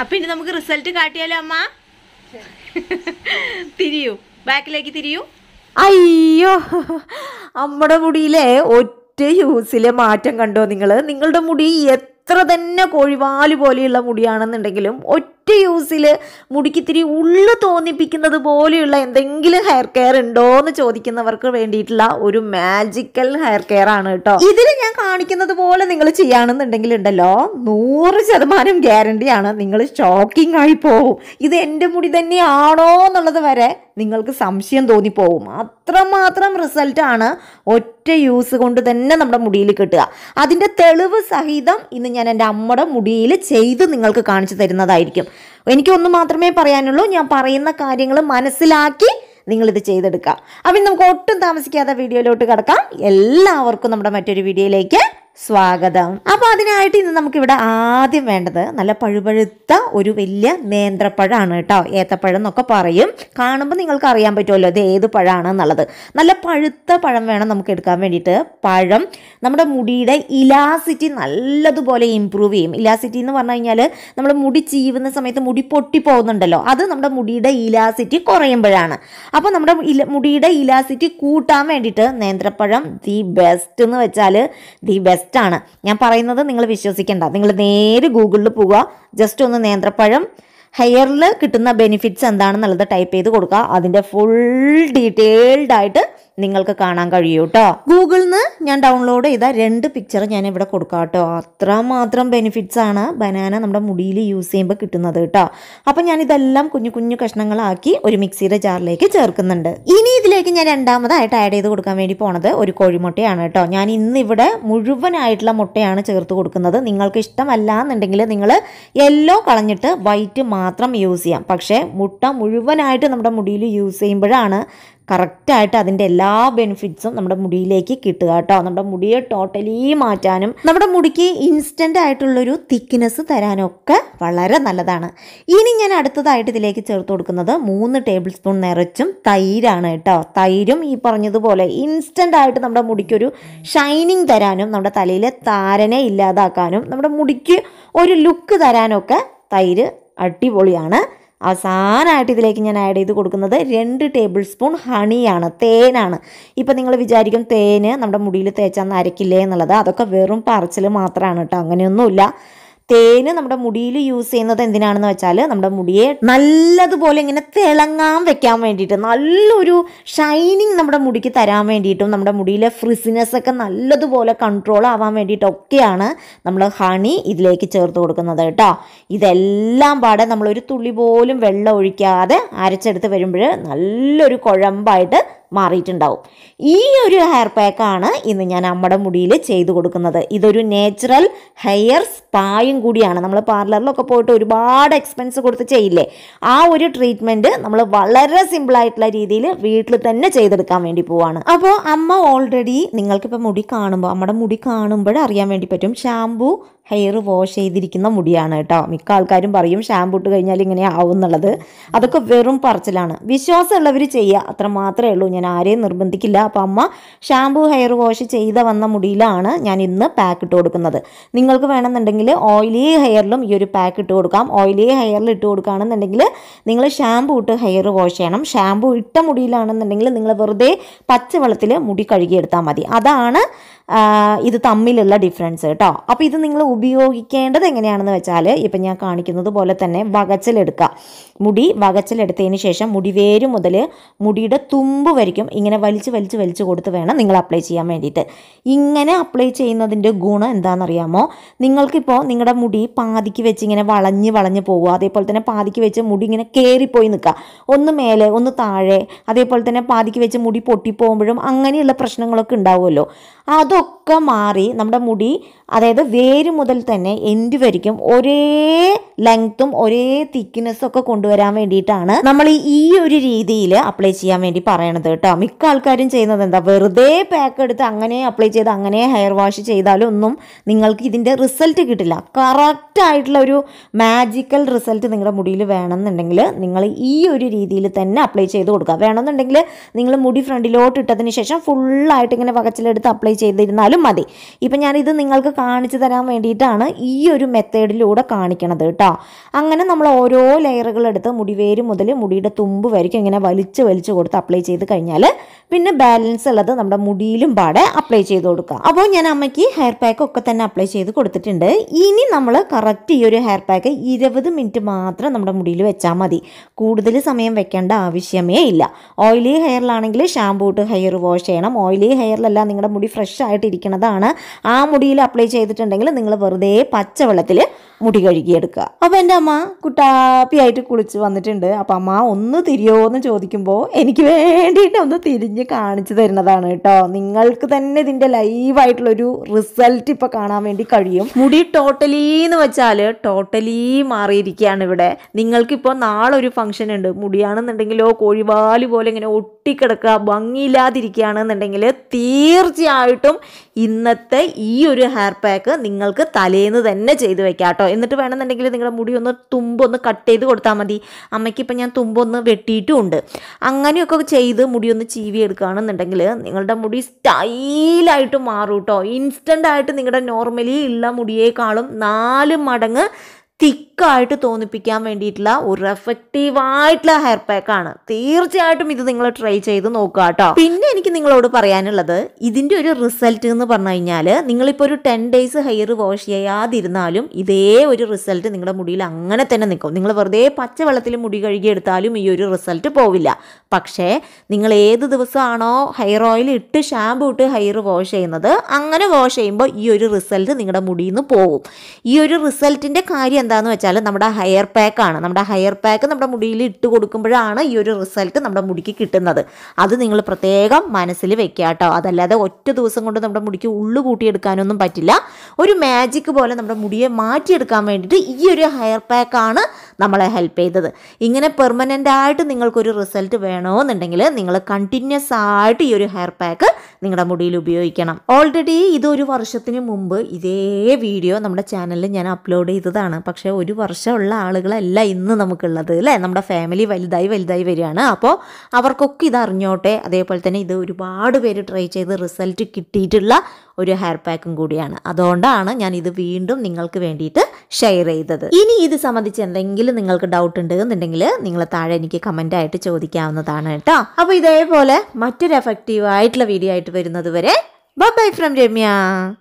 അപ്പൊ ഇനി നമുക്ക് റിസൾട്ട് കാട്ടിയാലോ അമ്മ തിരിയൂ ബാക്കിലേക്ക് തിരിയൂ അയ്യോ അമ്മടെ മുടിയിലെ ഒറ്റ യൂസിലെ മാറ്റം കണ്ടോ നിങ്ങൾ നിങ്ങളുടെ മുടി എത്ര തന്നെ കോഴിവാല് പോലെയുള്ള മുടിയാണെന്നുണ്ടെങ്കിലും ഒറ്റ ഒറ്റ യൂസിൽ മുടിക്കിത്തിരി ഉള്ളു തോന്നിപ്പിക്കുന്നത് പോലെയുള്ള എന്തെങ്കിലും ഹെയർ കെയർ ഉണ്ടോ എന്ന് ചോദിക്കുന്നവർക്ക് വേണ്ടിയിട്ടുള്ള ഒരു മാജിക്കൽ ഹെയർ കെയർ ആണ് കേട്ടോ ഇതിൽ ഞാൻ കാണിക്കുന്നത് പോലെ നിങ്ങൾ ചെയ്യുകയാണെന്നുണ്ടെങ്കിൽ ഉണ്ടല്ലോ നൂറ് ശതമാനം ഗ്യാരണ്ടിയാണ് നിങ്ങൾ ഷോക്കിംഗ് ആയി പോവും ഇത് എൻ്റെ മുടി തന്നെയാണോ എന്നുള്ളത് വരെ നിങ്ങൾക്ക് സംശയം തോന്നിപ്പോവും അത്രമാത്രം റിസൾട്ടാണ് ഒറ്റ യൂസ് കൊണ്ട് തന്നെ നമ്മുടെ മുടിയിൽ കിട്ടുക അതിൻ്റെ തെളിവ് സഹിതം ഇന്ന് ഞാൻ എൻ്റെ അമ്മയുടെ മുടിയിൽ ചെയ്ത് നിങ്ങൾക്ക് കാണിച്ചു തരുന്നതായിരിക്കും എനിക്കൊന്ന് മാത്രമേ പറയാനുള്ളൂ ഞാൻ പറയുന്ന കാര്യങ്ങൾ മനസ്സിലാക്കി നിങ്ങളിത് ചെയ്തെടുക്കുക അപ്പം നമുക്ക് ഒട്ടും താമസിക്കാതെ വീഡിയോയിലോട്ട് കിടക്കാം എല്ലാവർക്കും നമ്മുടെ മറ്റൊരു വീഡിയോയിലേക്ക് സ്വാഗതം അപ്പോൾ അതിനായിട്ട് ഇന്ന് നമുക്കിവിടെ ആദ്യം വേണ്ടത് നല്ല പഴുപഴുത്ത ഒരു വലിയ നേന്ത്രപ്പഴമാണ് കേട്ടോ ഏത്തപ്പഴം എന്നൊക്കെ പറയും കാണുമ്പോൾ നിങ്ങൾക്ക് അറിയാൻ പറ്റുമല്ലോ ഇത് ഏത് പഴമാണ് എന്നുള്ളത് നല്ല പഴുത്ത പഴം വേണം നമുക്ക് എടുക്കാൻ വേണ്ടിയിട്ട് പഴം നമ്മുടെ മുടിയുടെ ഇലാസിറ്റി നല്ലതുപോലെ ഇമ്പ്രൂവ് ചെയ്യും ഇലാസിറ്റി എന്ന് പറഞ്ഞു കഴിഞ്ഞാൽ നമ്മുടെ മുടി ചീവുന്ന സമയത്ത് മുടി പൊട്ടി പോകുന്നുണ്ടല്ലോ അത് നമ്മുടെ മുടിയുടെ ഇലാസിറ്റി കുറയുമ്പോഴാണ് അപ്പോൾ നമ്മുടെ മുടിയുടെ ഇലാസിറ്റി കൂട്ടാൻ വേണ്ടിയിട്ട് നേന്ത്രപ്പഴം ദി ബെസ്റ്റ് എന്ന് വെച്ചാൽ ദി ബെസ്റ്റ് ബെസ്റ്റാണ് ഞാൻ പറയുന്നത് നിങ്ങൾ വിശ്വസിക്കേണ്ട നിങ്ങൾ നേരെ ഗൂഗിളിൽ പോവുക ജസ്റ്റ് ഒന്ന് നേന്ത്രപ്പഴം ഹെയറിൽ കിട്ടുന്ന ബെനിഫിറ്റ്സ് എന്താണെന്നുള്ളത് ടൈപ്പ് ചെയ്ത് കൊടുക്കുക അതിൻ്റെ ഫുൾ ഡീറ്റെയിൽഡായിട്ട് ആയിട്ട് നിങ്ങൾക്ക് കാണാൻ കഴിയും കേട്ടോ ഗൂഗിളിൽ നിന്ന് ഞാൻ ഡൗൺലോഡ് ചെയ്ത രണ്ട് പിക്ചർ ഞാൻ ഇവിടെ കൊടുക്കാം കേട്ടോ അത്രമാത്രം ബെനിഫിറ്റ്സ് ആണ് ബനാന നമ്മുടെ മുടിയിൽ യൂസ് ചെയ്യുമ്പോൾ കിട്ടുന്നത് കേട്ടോ അപ്പം ഞാൻ ഇതെല്ലാം കുഞ്ഞു കുഞ്ഞു കഷ്ണങ്ങളാക്കി ഒരു മിക്സിയുടെ ജാറിലേക്ക് ചേർക്കുന്നുണ്ട് ഇനി ഇതിലേക്ക് ഞാൻ രണ്ടാമതായിട്ട് ആഡ് ചെയ്ത് കൊടുക്കാൻ വേണ്ടി പോണത് ഒരു കോഴിമുട്ടയാണ് കേട്ടോ ഞാൻ ഇന്ന് ഇവിടെ മുഴുവനായിട്ടുള്ള മുട്ടയാണ് ചേർത്ത് കൊടുക്കുന്നത് നിങ്ങൾക്ക് ഇഷ്ടമല്ല എന്നുണ്ടെങ്കിൽ നിങ്ങൾ യെല്ലോ കളഞ്ഞിട്ട് വൈറ്റ് മാത്രം യൂസ് ചെയ്യാം പക്ഷേ മുട്ട മുഴുവനായിട്ട് നമ്മുടെ മുടിയിൽ യൂസ് ചെയ്യുമ്പോഴാണ് കറക്റ്റായിട്ട് അതിൻ്റെ എല്ലാ ബെനിഫിറ്റ്സും നമ്മുടെ മുടിയിലേക്ക് കിട്ടുക കേട്ടോ നമ്മുടെ മുടിയെ ടോട്ടലി മാറ്റാനും നമ്മുടെ മുടിക്ക് ഇൻസ്റ്റൻ്റ് ആയിട്ടുള്ളൊരു തിക്നെസ് തരാനൊക്കെ വളരെ നല്ലതാണ് ഇനി ഞാൻ അടുത്തതായിട്ട് ഇതിലേക്ക് ചേർത്ത് കൊടുക്കുന്നത് മൂന്ന് ടേബിൾ സ്പൂൺ നിറച്ചും തൈരാണ് കേട്ടോ തൈരും ഈ പറഞ്ഞതുപോലെ ഇൻസ്റ്റൻ്റ് ആയിട്ട് നമ്മുടെ മുടിക്കൊരു ഷൈനിങ് തരാനും നമ്മുടെ തലയിലെ താരനെ ഇല്ലാതാക്കാനും നമ്മുടെ മുടിക്ക് ഒരു ലുക്ക് തരാനൊക്കെ തൈര് അടിപൊളിയാണ് അവസാനമായിട്ട് ഇതിലേക്ക് ഞാൻ ആഡ് ചെയ്ത് കൊടുക്കുന്നത് രണ്ട് ടേബിൾ സ്പൂൺ ഹണിയാണ് തേനാണ് ഇപ്പം നിങ്ങൾ വിചാരിക്കും തേന് നമ്മുടെ മുടിയിൽ തേച്ചാൽ നരക്കില്ലേ എന്നുള്ളത് അതൊക്കെ വെറും പറച്ചിൽ മാത്രമാണ് കേട്ടോ അങ്ങനെയൊന്നുമില്ല തേന് നമ്മുടെ മുടിയിൽ യൂസ് ചെയ്യുന്നത് എന്തിനാണെന്ന് വെച്ചാൽ നമ്മുടെ മുടിയെ നല്ലതുപോലെ ഇങ്ങനെ തിളങ്ങാൻ വെക്കാൻ വേണ്ടിയിട്ട് നല്ലൊരു ഷൈനിങ് നമ്മുടെ മുടിക്ക് തരാൻ വേണ്ടിയിട്ടും നമ്മുടെ മുടിയിലെ ഫ്രിസിനെസ് ഒക്കെ നല്ലതുപോലെ കൺട്രോൾ ആവാൻ വേണ്ടിയിട്ടൊക്കെയാണ് നമ്മൾ ഹണി ഇതിലേക്ക് ചേർത്ത് കൊടുക്കുന്നത് കേട്ടോ ഇതെല്ലാം പാടെ നമ്മളൊരു തുള്ളി പോലും വെള്ളം ഒഴിക്കാതെ അരച്ചെടുത്ത് വരുമ്പോൾ നല്ലൊരു കുഴമ്പായിട്ട് മാറിയിട്ടുണ്ടാവും ഈ ഒരു ഹെയർ പാക്കാണ് ഇന്ന് ഞാൻ നമ്മുടെ മുടിയിൽ ചെയ്തു കൊടുക്കുന്നത് ഇതൊരു നേച്ചുറൽ ഹെയർ സ്പായും കൂടിയാണ് നമ്മൾ പാർലറിലൊക്കെ പോയിട്ട് ഒരുപാട് എക്സ്പെൻസ് കൊടുത്ത് ചെയ്യില്ലേ ആ ഒരു ട്രീറ്റ്മെൻറ്റ് നമ്മൾ വളരെ സിമ്പിളായിട്ടുള്ള രീതിയിൽ വീട്ടിൽ തന്നെ ചെയ്തെടുക്കാൻ വേണ്ടി പോവാണ് അപ്പോൾ അമ്മ ഓൾറെഡി നിങ്ങൾക്കിപ്പോൾ മുടി കാണുമ്പോൾ നമ്മുടെ മുടി കാണുമ്പോൾ അറിയാൻ വേണ്ടി പറ്റും ഷാംപൂ ഹെയർ വാഷ് ചെയ്തിരിക്കുന്ന മുടിയാണ് കേട്ടോ മിക്ക ആൾക്കാരും പറയും ഷാമ്പു ഇട്ട് കഴിഞ്ഞാൽ ഇങ്ങനെ ആവും എന്നുള്ളത് അതൊക്കെ വെറും പറച്ചിലാണ് വിശ്വാസമുള്ളവർ ചെയ്യുക അത്ര മാത്രമേ ഉള്ളൂ ഞാൻ ആരെയും നിർബന്ധിക്കില്ല അപ്പം അമ്മ ഷാമ്പു ഹെയർ വാഷ് ചെയ്ത വന്ന മുടിയിലാണ് ഞാൻ ഇന്ന് പാക്ക് ഇട്ട് കൊടുക്കുന്നത് നിങ്ങൾക്ക് വേണമെന്നുണ്ടെങ്കിൽ ഓയിലി ഹെയറിലും ഈ ഒരു പാക്ക് ഇട്ട് കൊടുക്കാം ഓയിലി ഹെയറിൽ ഇട്ട് കൊടുക്കുകയാണെന്നുണ്ടെങ്കിൽ നിങ്ങൾ ഷാമ്പു ഇട്ട് ഹെയർ വാഷ് ചെയ്യണം ഷാമ്പു ഇട്ട മുടിയിലാണെന്നുണ്ടെങ്കിൽ നിങ്ങൾ വെറുതെ പച്ചവെള്ളത്തിൽ മുടി കഴുകിയെടുത്താൽ മതി അതാണ് ഇത് തമ്മിലുള്ള ഡിഫറൻസ് കേട്ടോ അപ്പോൾ ഇത് നിങ്ങൾ ഉപയോഗിക്കേണ്ടത് എങ്ങനെയാണെന്ന് വെച്ചാൽ ഇപ്പം ഞാൻ കാണിക്കുന്നത് പോലെ തന്നെ വകച്ചിലെടുക്കുക മുടി വകച്ചിലെടുത്തതിന് ശേഷം മുടിവേര് മുതൽ മുടിയുടെ തുമ്പ് വരയ്ക്കും ഇങ്ങനെ വലിച്ച് വലിച്ച് വലിച്ച് കൊടുത്ത് വേണം നിങ്ങൾ അപ്ലൈ ചെയ്യാൻ വേണ്ടിയിട്ട് ഇങ്ങനെ അപ്ലൈ ചെയ്യുന്നതിൻ്റെ ഗുണം എന്താണെന്നറിയാമോ നിങ്ങൾക്കിപ്പോൾ നിങ്ങളുടെ മുടി പാതിക്ക് വെച്ച് ഇങ്ങനെ വളഞ്ഞ് വളഞ്ഞ് പോകുക അതേപോലെ തന്നെ പാതിക്ക് വെച്ച് മുടി ഇങ്ങനെ കയറിപ്പോയി നിൽക്കുക ഒന്ന് മേലെ ഒന്ന് താഴെ അതേപോലെ തന്നെ പാതിക്ക് വെച്ച് മുടി പൊട്ടിപ്പോകുമ്പോഴും അങ്ങനെയുള്ള പ്രശ്നങ്ങളൊക്കെ ഉണ്ടാവുമല്ലോ അതോ tục ഒക്കെ മാറി നമ്മുടെ മുടി അതായത് വേര് മുതൽ തന്നെ എൻഡ് വരയ്ക്കും ഒരേ ലെങ്ത്തും ഒരേ തിക്നെസ്സും ഒക്കെ കൊണ്ടുവരാൻ വേണ്ടിയിട്ടാണ് നമ്മൾ ഈ ഒരു രീതിയിൽ അപ്ലൈ ചെയ്യാൻ വേണ്ടി പറയണത് കേട്ടോ മിക്ക ആൾക്കാരും ചെയ്യുന്നത് എന്താ വെറുതെ പാക്ക് എടുത്ത് അങ്ങനെ അപ്ലൈ ചെയ്ത് അങ്ങനെ ഹെയർ വാഷ് ചെയ്താലും ഒന്നും നിങ്ങൾക്ക് ഇതിൻ്റെ റിസൾട്ട് കിട്ടില്ല കറക്റ്റ് ആയിട്ടുള്ള ഒരു മാജിക്കൽ റിസൾട്ട് നിങ്ങളുടെ മുടിയിൽ വേണമെന്നുണ്ടെങ്കിൽ നിങ്ങൾ ഈ ഒരു രീതിയിൽ തന്നെ അപ്ലൈ ചെയ്ത് കൊടുക്കുക വേണമെന്നുണ്ടെങ്കിൽ നിങ്ങൾ മുടി ഫ്രണ്ടിലോട്ട് ഇട്ടതിന് ശേഷം ഫുള്ളായിട്ട് ഇങ്ങനെ വകച്ചിലെടുത്ത് അപ്ലൈ ചെയ്തിരുന്നാൽ ചെയ്താലും മതി ഇപ്പം ഞാനിത് നിങ്ങൾക്ക് കാണിച്ചു തരാൻ വേണ്ടിയിട്ടാണ് ഈ ഒരു മെത്തേഡിലൂടെ കാണിക്കണത് കേട്ടോ അങ്ങനെ നമ്മൾ ഓരോ ലെയറുകൾ എടുത്ത് മുടിവേര് മുതൽ മുടിയുടെ തുമ്പ് വരയ്ക്കും ഇങ്ങനെ വലിച്ച് വലിച്ച് കൊടുത്ത് അപ്ലൈ ചെയ്ത് കഴിഞ്ഞാൽ പിന്നെ ബാലൻസ് ഉള്ളത് നമ്മുടെ മുടിയിലും പാടെ അപ്ലൈ ചെയ്ത് കൊടുക്കുക അപ്പോൾ ഞാൻ അമ്മയ്ക്ക് ഹെയർ പാക്ക് ഒക്കെ തന്നെ അപ്ലൈ ചെയ്ത് കൊടുത്തിട്ടുണ്ട് ഇനി നമ്മൾ കറക്റ്റ് ഈ ഒരു ഹെയർ പാക്ക് ഇരുപത് മിനിറ്റ് മാത്രം നമ്മുടെ മുടിയിൽ വെച്ചാൽ മതി കൂടുതൽ സമയം വെക്കേണ്ട ആവശ്യമേ ഇല്ല ഓയിലി ഹെയറിലാണെങ്കിൽ ഷാമ്പൂ ഇട്ട് ഹെയർ വാഷ് ചെയ്യണം ഓയിലി ഹെയറിലല്ല നിങ്ങളുടെ മുടി ഫ്രഷ് ആയിട്ട് ഇരിക്കുന്നതാണ് ആ മുടിയിൽ അപ്ലൈ ചെയ്തിട്ടുണ്ടെങ്കിൽ നിങ്ങൾ വെറുതെ പച്ചവെള്ളത്തിൽ മുടി കഴുകിയെടുക്കുക അപ്പോൾ എൻ്റെ അമ്മ കുട്ടാപ്പിയായിട്ട് കുളിച്ച് വന്നിട്ടുണ്ട് അപ്പോൾ അമ്മ ഒന്ന് തിരിയോ എന്ന് ചോദിക്കുമ്പോൾ എനിക്ക് വേണ്ടിയിട്ട് ഒന്ന് തിരിഞ്ഞ് കാണിച്ചു തരുന്നതാണ് കേട്ടോ നിങ്ങൾക്ക് തന്നെ ഇതിൻ്റെ ലൈവായിട്ടുള്ളൊരു റിസൾട്ട് ഇപ്പോൾ കാണാൻ വേണ്ടി കഴിയും മുടി ടോട്ടലി എന്ന് വെച്ചാൽ ടോട്ടലി മാറിയിരിക്കുകയാണ് ഇവിടെ നിങ്ങൾക്കിപ്പോൾ നാളെ ഒരു ഫംഗ്ഷൻ ഉണ്ട് മുടിയാണെന്നുണ്ടെങ്കിലോ കോഴിവാല് പോലെ ഇങ്ങനെ ഒട്ടിക്കിടക്കുക ഭംഗിയില്ലാതിരിക്കുകയാണെന്നുണ്ടെങ്കിൽ തീർച്ചയായിട്ടും ഇന്നത്തെ ഈ ഒരു ഹെയർ പാക്ക് നിങ്ങൾക്ക് തലേന്ന് തന്നെ ചെയ്ത് വെക്കാം കേട്ടോ എന്നിട്ട് വേണമെന്നുണ്ടെങ്കിൽ നിങ്ങളുടെ മുടി ഒന്ന് തുമ്പൊന്ന് കട്ട് ചെയ്ത് കൊടുത്താൽ മതി അമ്മയ്ക്കിപ്പോൾ ഞാൻ തുമ്പൊന്ന് വെട്ടിയിട്ടും ഉണ്ട് അങ്ങനെയൊക്കെ ചെയ്ത് മുടി ഒന്ന് ചീവി എടുക്കുകയാണെന്നുണ്ടെങ്കിൽ നിങ്ങളുടെ മുടി സ്റ്റൈലായിട്ട് മാറും കേട്ടോ ഇൻസ്റ്റൻ്റായിട്ട് ആയിട്ട് നിങ്ങളുടെ നോർമലി ഉള്ള മുടിയേക്കാളും നാല് മടങ്ങ് തിക്ക് ക്വിക്കായിട്ട് തോന്നിപ്പിക്കാൻ വേണ്ടിയിട്ടുള്ള ഒരു എഫക്റ്റീവ് ആയിട്ടുള്ള ഹെയർ പാക്ക് ആണ് തീർച്ചയായിട്ടും ഇത് നിങ്ങൾ ട്രൈ ചെയ്ത് നോക്കുക കേട്ടോ പിന്നെ എനിക്ക് നിങ്ങളോട് പറയാനുള്ളത് ഇതിന്റെ ഒരു റിസൾട്ട് എന്ന് പറഞ്ഞു കഴിഞ്ഞാൽ നിങ്ങളിപ്പോൾ ഒരു ടെൻ ഡേയ്സ് ഹെയർ വാഷ് ചെയ്യാതിരുന്നാലും ഇതേ ഒരു റിസൾട്ട് നിങ്ങളുടെ മുടിയിൽ അങ്ങനെ തന്നെ നിൽക്കും നിങ്ങൾ വെറുതെ പച്ചവെള്ളത്തിൽ മുടി കഴുകിയെടുത്താലും ഈ ഒരു റിസൾട്ട് പോവില്ല പക്ഷേ നിങ്ങൾ ഏത് ദിവസമാണോ ഹെയർ ഓയിൽ ഇട്ട് ഷാമ്പു ഇട്ട് ഹെയർ വാഷ് ചെയ്യുന്നത് അങ്ങനെ വാഷ് ചെയ്യുമ്പോൾ ഈ ഒരു റിസൾട്ട് നിങ്ങളുടെ മുടിയിൽ നിന്ന് പോകും ഈ ഒരു റിസൾട്ടിൻ്റെ കാര്യം എന്താണെന്ന് വെച്ചാൽ വെച്ചാൽ നമ്മുടെ ഹെയർ പാക്കാണ് നമ്മുടെ ഹെയർ പാക്ക് നമ്മുടെ മുടിയിൽ ഇട്ട് കൊടുക്കുമ്പോഴാണ് ഈ ഒരു റിസൾട്ട് നമ്മുടെ മുടിക്ക് കിട്ടുന്നത് അത് നിങ്ങൾ പ്രത്യേകം മനസ്സിൽ വെക്കുക കേട്ടോ അതല്ലാതെ ഒറ്റ ദിവസം കൊണ്ട് നമ്മുടെ മുടിക്ക് ഉള്ളു കൂട്ടിയെടുക്കാനൊന്നും പറ്റില്ല ഒരു മാജിക് പോലെ നമ്മുടെ മുടിയെ മാറ്റിയെടുക്കാൻ വേണ്ടിയിട്ട് ഈ ഒരു ഹെയർ പാക്കാണ് നമ്മളെ ഹെൽപ്പ് ചെയ്തത് ഇങ്ങനെ പെർമനൻ്റ് ആയിട്ട് നിങ്ങൾക്കൊരു റിസൾട്ട് വേണമെന്നുണ്ടെങ്കിൽ നിങ്ങൾ കണ്ടിന്യൂസ് ആയിട്ട് ഈ ഒരു ഹെയർ പാക്ക് നിങ്ങളുടെ മുടിയിൽ ഉപയോഗിക്കണം ഓൾറെഡി ഇത് ഒരു വർഷത്തിന് മുമ്പ് ഇതേ വീഡിയോ നമ്മുടെ ചാനലിൽ ഞാൻ അപ്ലോഡ് ചെയ്തതാണ് പക്ഷേ ഒരു വർഷമുള്ള ആളുകളല്ല ഇന്ന് നമുക്കുള്ളത് അല്ലേ നമ്മുടെ ഫാമിലി വലുതായി വലുതായി വരികയാണ് അപ്പോൾ അവർക്കൊക്കെ ഇത് അറിഞ്ഞോട്ടെ അതേപോലെ തന്നെ ഇത് ഒരുപാട് പേര് ട്രൈ ചെയ്ത് റിസൾട്ട് കിട്ടിയിട്ടുള്ള ഒരു ഹെയർ പാക്കും കൂടിയാണ് അതുകൊണ്ടാണ് ഞാൻ ഇത് വീണ്ടും നിങ്ങൾക്ക് വേണ്ടിയിട്ട് ഷെയർ ചെയ്തത് ഇനി ഇത് സംബന്ധിച്ച് എന്തെങ്കിലും നിങ്ങൾക്ക് ഡൗട്ട് ഉണ്ട് എന്നുണ്ടെങ്കിൽ നിങ്ങൾ താഴെ എനിക്ക് കമൻ്റ് ആയിട്ട് ചോദിക്കാവുന്നതാണ് കേട്ടോ അപ്പോൾ ഇതേപോലെ മറ്റൊരു എഫക്റ്റീവ് ആയിട്ടുള്ള വീഡിയോ ആയിട്ട് വരുന്നത് വരെ ബൈ ഫ്രം രമ്യ